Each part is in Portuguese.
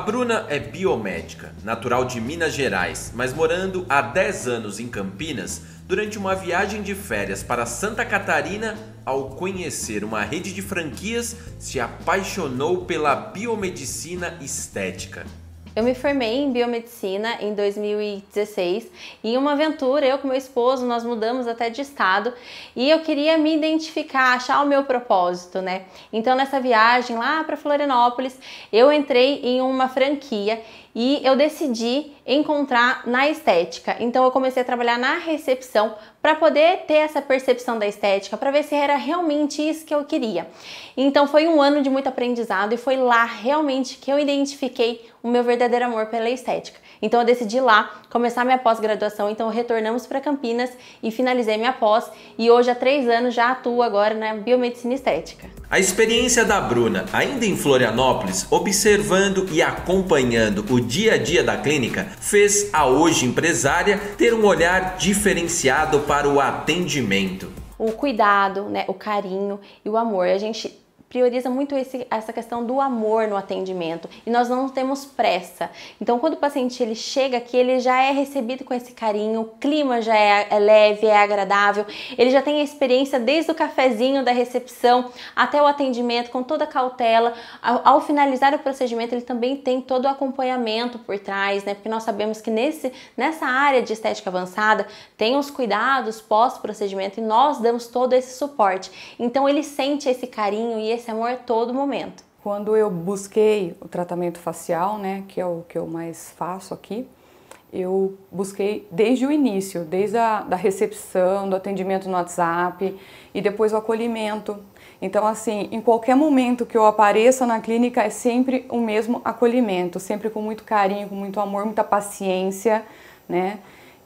Bruna é biomédica, natural de Minas Gerais, mas morando há 10 anos em Campinas, durante uma viagem de férias para Santa Catarina, ao conhecer uma rede de franquias, se apaixonou pela biomedicina estética. Eu me formei em biomedicina em 2016 e em uma aventura eu com meu esposo nós mudamos até de estado e eu queria me identificar, achar o meu propósito, né? Então nessa viagem lá para Florianópolis, eu entrei em uma franquia e eu decidi encontrar na estética. Então eu comecei a trabalhar na recepção para poder ter essa percepção da estética, para ver se era realmente isso que eu queria. Então foi um ano de muito aprendizado e foi lá realmente que eu identifiquei o meu verdadeiro amor pela estética. Então eu decidi lá começar minha pós-graduação, então retornamos para Campinas e finalizei minha pós e hoje há três anos já atuo agora na biomedicina estética. A experiência da Bruna, ainda em Florianópolis, observando e acompanhando o dia a dia da clínica, fez a hoje empresária ter um olhar diferenciado para o atendimento. O cuidado, né, o carinho e o amor. A gente prioriza muito esse, essa questão do amor no atendimento e nós não temos pressa. Então, quando o paciente ele chega aqui, ele já é recebido com esse carinho, o clima já é, é, leve, é agradável, ele já tem a experiência desde o cafezinho da recepção até o atendimento com toda a cautela. Ao, ao, finalizar o procedimento, ele também tem todo o acompanhamento por trás, né? Porque nós sabemos que nesse, nessa área de estética avançada tem os cuidados pós-procedimento e nós damos todo esse suporte. Então, ele sente esse carinho e esse esse amor todo momento. Quando eu busquei o tratamento facial, né, que é o que eu mais faço aqui, eu busquei desde o início, desde a da recepção, do atendimento no WhatsApp e depois o acolhimento. Então, assim, em qualquer momento que eu apareça na clínica é sempre o mesmo acolhimento, sempre com muito carinho, com muito amor, muita paciência, né?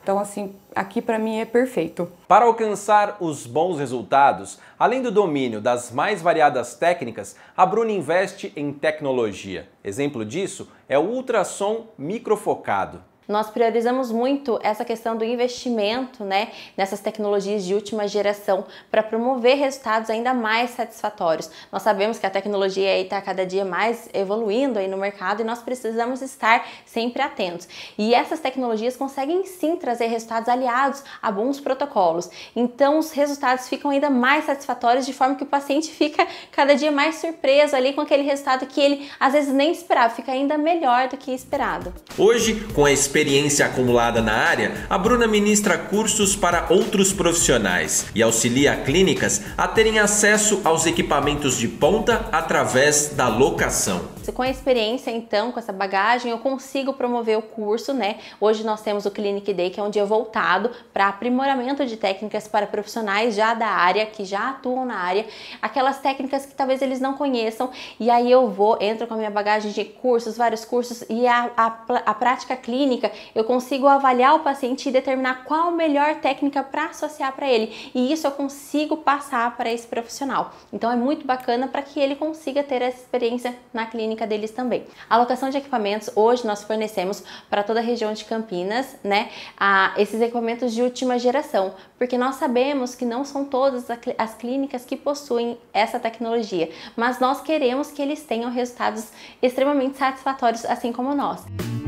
Então, assim, aqui para mim é perfeito. Para alcançar os bons resultados, além do domínio das mais variadas técnicas, a Bruna investe em tecnologia. Exemplo disso é o ultrassom microfocado. Nós priorizamos muito essa questão do investimento né, nessas tecnologias de última geração para promover resultados ainda mais satisfatórios. Nós sabemos que a tecnologia está cada dia mais evoluindo aí no mercado e nós precisamos estar sempre atentos. E essas tecnologias conseguem sim trazer resultados aliados a bons protocolos. Então os resultados ficam ainda mais satisfatórios de forma que o paciente fica cada dia mais surpreso ali com aquele resultado que ele às vezes nem esperava, fica ainda melhor do que esperado. Hoje, com a experiência acumulada na área, a Bruna ministra cursos para outros profissionais e auxilia clínicas a terem acesso aos equipamentos de ponta através da locação. Com a experiência, então, com essa bagagem, eu consigo promover o curso, né? Hoje nós temos o Clinic Day, que é um dia voltado para aprimoramento de técnicas para profissionais já da área, que já atuam na área, aquelas técnicas que talvez eles não conheçam. E aí eu vou, entro com a minha bagagem de cursos, vários cursos, e a, a, a prática clínica técnica, eu consigo avaliar o paciente e determinar qual a melhor técnica para associar para ele. E isso eu consigo passar para esse profissional. Então é muito bacana para que ele consiga ter essa experiência na clínica deles também. A locação de equipamentos, hoje nós fornecemos para toda a região de Campinas, né, a, esses equipamentos de última geração, porque nós sabemos que não são todas as clínicas que possuem essa tecnologia, mas nós queremos que eles tenham resultados extremamente satisfatórios, assim como nós.